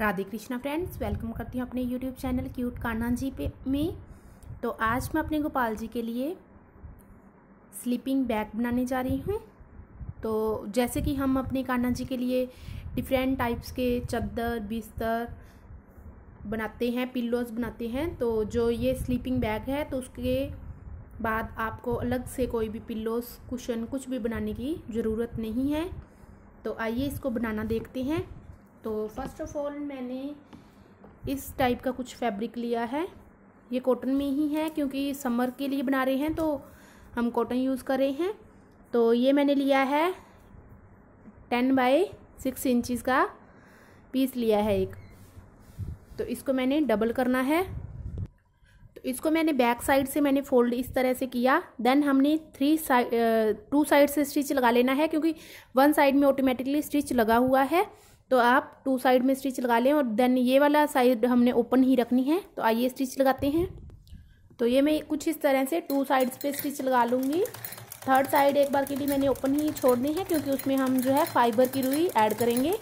Radhe Krishna friends welcome करती हूँ अपने YouTube channel cute Kanha ji पे में तो आज मैं अपने गोपाल जी के लिए स्लीपिंग बैग बनाने जा रही हूँ तो जैसे कि हम अपने कान्हा जी के लिए डिफरेंट टाइप्स के चद्दर बिस्तर बनाते हैं पिल्लोज बनाते हैं तो जो ये स्लीपिंग बैग है तो उसके बाद आपको अलग से कोई भी पिल्लोस कुशन कुछ भी बनाने की ज़रूरत नहीं है तो आइए इसको बनाना देखते हैं तो फर्स्ट ऑफ ऑल मैंने इस टाइप का कुछ फैब्रिक लिया है ये कॉटन में ही है क्योंकि समर के लिए बना रहे हैं तो हम कॉटन यूज़ कर रहे हैं तो ये मैंने लिया है टेन बाई सिक्स इंचज़ का पीस लिया है एक तो इसको मैंने डबल करना है तो इसको मैंने बैक साइड से मैंने फोल्ड इस तरह से किया देन हमने थ्री साइड टू साइड से स्टिच लगा लेना है क्योंकि वन साइड में ऑटोमेटिकली स्टिच लगा हुआ है तो आप टू साइड में स्टिच लगा लें और देन ये वाला साइड हमने ओपन ही रखनी है तो आइए स्टिच लगाते हैं तो ये मैं कुछ इस तरह से टू साइड्स पे स्टिच लगा लूँगी थर्ड साइड एक बार के लिए मैंने ओपन ही छोड़नी है क्योंकि उसमें हम जो है फाइबर की रुई ऐड करेंगे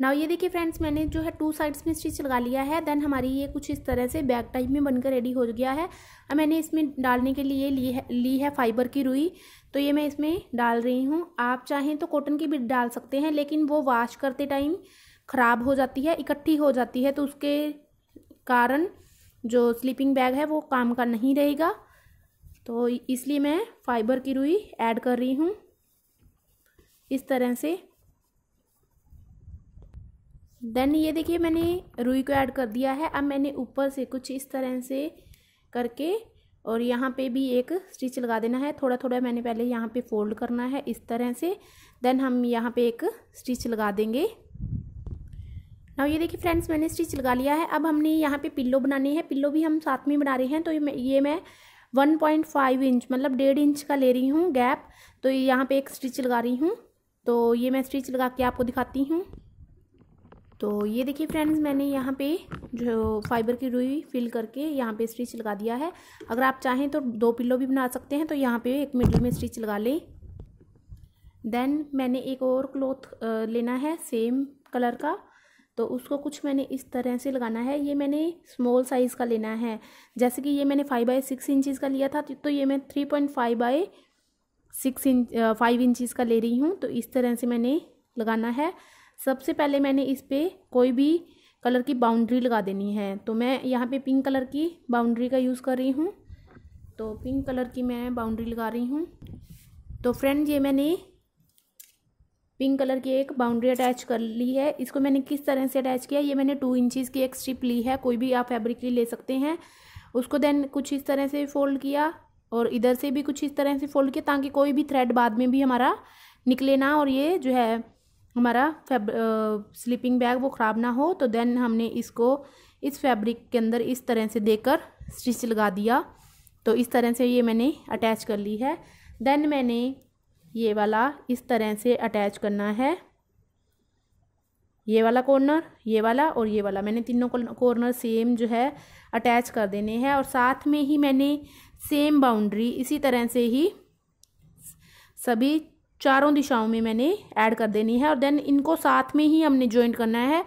नाउ ये देखिए फ्रेंड्स मैंने जो है टू साइड्स में स्टिच लगा लिया है देन हमारी ये कुछ इस तरह से बैक टाइप में बनकर रेडी हो गया है अब मैंने इसमें डालने के लिए ली है ली है फाइबर की रुई तो ये मैं इसमें डाल रही हूँ आप चाहें तो कॉटन की भी डाल सकते हैं लेकिन वो वॉश करते टाइम ख़राब हो जाती है इकट्ठी हो जाती है तो उसके कारण जो स्लीपिंग बैग है वो काम का नहीं रहेगा तो इसलिए मैं फाइबर की रुई ऐड कर रही हूँ इस तरह से देन ये देखिए मैंने रुई को ऐड कर दिया है अब मैंने ऊपर से कुछ इस तरह से करके और यहाँ पे भी एक स्टिच लगा देना है थोड़ा थोड़ा मैंने पहले यहाँ पे फोल्ड करना है इस तरह से देन हम यहाँ पे एक स्टिच लगा देंगे ना ये देखिए फ्रेंड्स मैंने स्टिच लगा लिया है अब हमने यहाँ पे पिल्लो बनानी है पिल्लो भी हम साथ में बना रहे हैं तो ये मैं वन पॉइंट फाइव इंच मतलब डेढ़ इंच का ले रही हूँ गैप तो यहाँ पर एक स्टिच लगा रही हूँ तो ये मैं स्टिच लगा के आपको दिखाती हूँ तो ये देखिए फ्रेंड्स मैंने यहाँ पे जो फाइबर की रुई फिल करके यहाँ पे स्टिच लगा दिया है अगर आप चाहें तो दो पिल्लो भी बना सकते हैं तो यहाँ पे एक मिडल में स्टिच लगा लें देन मैंने एक और क्लोथ लेना है सेम कलर का तो उसको कुछ मैंने इस तरह से लगाना है ये मैंने स्मॉल साइज़ का लेना है जैसे कि ये मैंने फाइव बाई सिक्स इंचज़ का लिया था तो ये मैं three point five by six inch five inches का ले रही हूँ तो इस तरह से मैंने लगाना है सबसे पहले मैंने इस पर कोई भी कलर की बाउंड्री लगा देनी है तो मैं यहाँ पे पिंक कलर की बाउंड्री का यूज़ कर रही हूँ तो पिंक कलर की मैं बाउंड्री लगा रही हूँ तो फ्रेंड ये मैंने पिंक कलर की एक बाउंड्री अटैच कर ली है इसको मैंने किस तरह से अटैच किया ये मैंने टू इंचज़ की एक स्ट्रिप ली है कोई भी आप फैब्रिक ले सकते हैं उसको देन कुछ इस तरह से फोल्ड किया और इधर से भी कुछ इस तरह से फोल्ड किया ताकि कोई भी थ्रेड बाद में भी हमारा निकले ना और ये जो है हमारा फैब स्लीपिंग बैग वो ख़राब ना हो तो देन हमने इसको इस फैब्रिक के अंदर इस तरह से देकर स्टिच लगा दिया तो इस तरह से ये मैंने अटैच कर ली है देन मैंने ये वाला इस तरह से अटैच करना है ये वाला कॉर्नर ये वाला और ये वाला मैंने तीनों कॉर्नर सेम जो है अटैच कर देने हैं और साथ में ही मैंने सेम बाउंड्री इसी तरह से ही सभी चारों दिशाओं में मैंने ऐड कर देनी है और देन इनको साथ में ही हमने ज्वाइंट करना है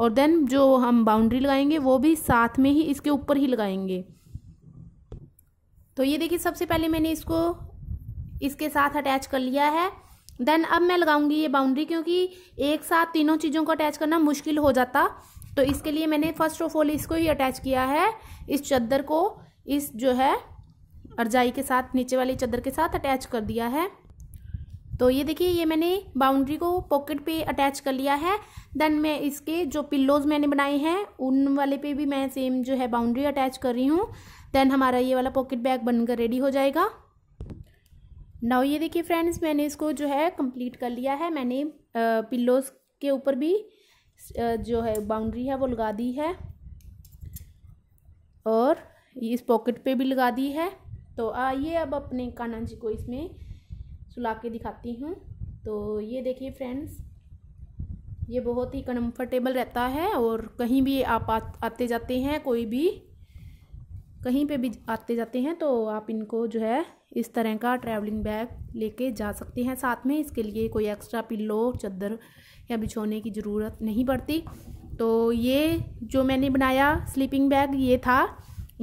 और देन जो हम बाउंड्री लगाएंगे वो भी साथ में ही इसके ऊपर ही लगाएंगे तो ये देखिए सबसे पहले मैंने इसको इसके साथ अटैच कर लिया है देन अब मैं लगाऊंगी ये बाउंड्री क्योंकि एक साथ तीनों चीज़ों को अटैच करना मुश्किल हो जाता तो इसके लिए मैंने फर्स्ट ऑफ ऑल इसको ही अटैच किया है इस चद्दर को इस जो है अरजाई के साथ नीचे वाली चद्दर के साथ अटैच कर दिया है तो ये देखिए ये मैंने बाउंड्री को पॉकेट पे अटैच कर लिया है देन मैं इसके जो पिल्लोज़ मैंने बनाए हैं उन वाले पे भी मैं सेम जो है बाउंड्री अटैच कर रही हूँ देन हमारा ये वाला पॉकेट बैग बनकर रेडी हो जाएगा नाउ ये देखिए फ्रेंड्स मैंने इसको जो है कंप्लीट कर लिया है मैंने पिल्लोज़ के ऊपर भी जो है बाउंड्री है वो लगा दी है और इस पॉकेट पे भी लगा दी है तो आइए अब अपने कान्हा जी को इसमें सुला के दिखाती हूँ तो ये देखिए फ्रेंड्स ये बहुत ही कंफर्टेबल रहता है और कहीं भी आप आ, आते जाते हैं कोई भी कहीं पे भी आते जाते हैं तो आप इनको जो है इस तरह का ट्रैवलिंग बैग लेके जा सकते हैं साथ में इसके लिए कोई एक्स्ट्रा पिल्लो चद्दर या बिछोने की ज़रूरत नहीं पड़ती तो ये जो मैंने बनाया स्लीपिंग बैग ये था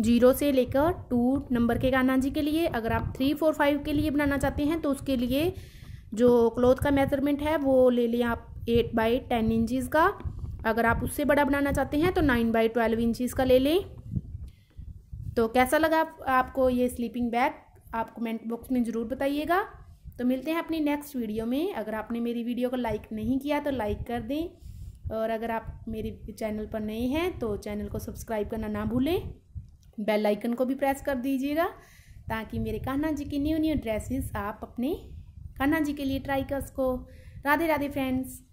जीरो से लेकर टू नंबर के गाना जी के लिए अगर आप थ्री फोर फाइव के लिए बनाना चाहते हैं तो उसके लिए जो क्लोथ का मेजरमेंट है वो ले लिया आप एट बाई टेन इंचज़ का अगर आप उससे बड़ा बनाना चाहते हैं तो नाइन बाई ट्वेल्व इंचज़ का ले लें तो कैसा लगा आप, आपको ये स्लीपिंग बैग आप कमेंट बॉक्स में ज़रूर बताइएगा तो मिलते हैं अपनी नेक्स्ट वीडियो में अगर आपने मेरी वीडियो को लाइक नहीं किया तो लाइक कर दें और अगर आप मेरे चैनल पर नए हैं तो चैनल को सब्सक्राइब करना ना भूलें बेल आइकन को भी प्रेस कर दीजिएगा ताकि मेरे कान्हा जी की न्यू न्यू ड्रेसेस आप अपने कान्हा जी के लिए ट्राई कर सको राधे राधे फ्रेंड्स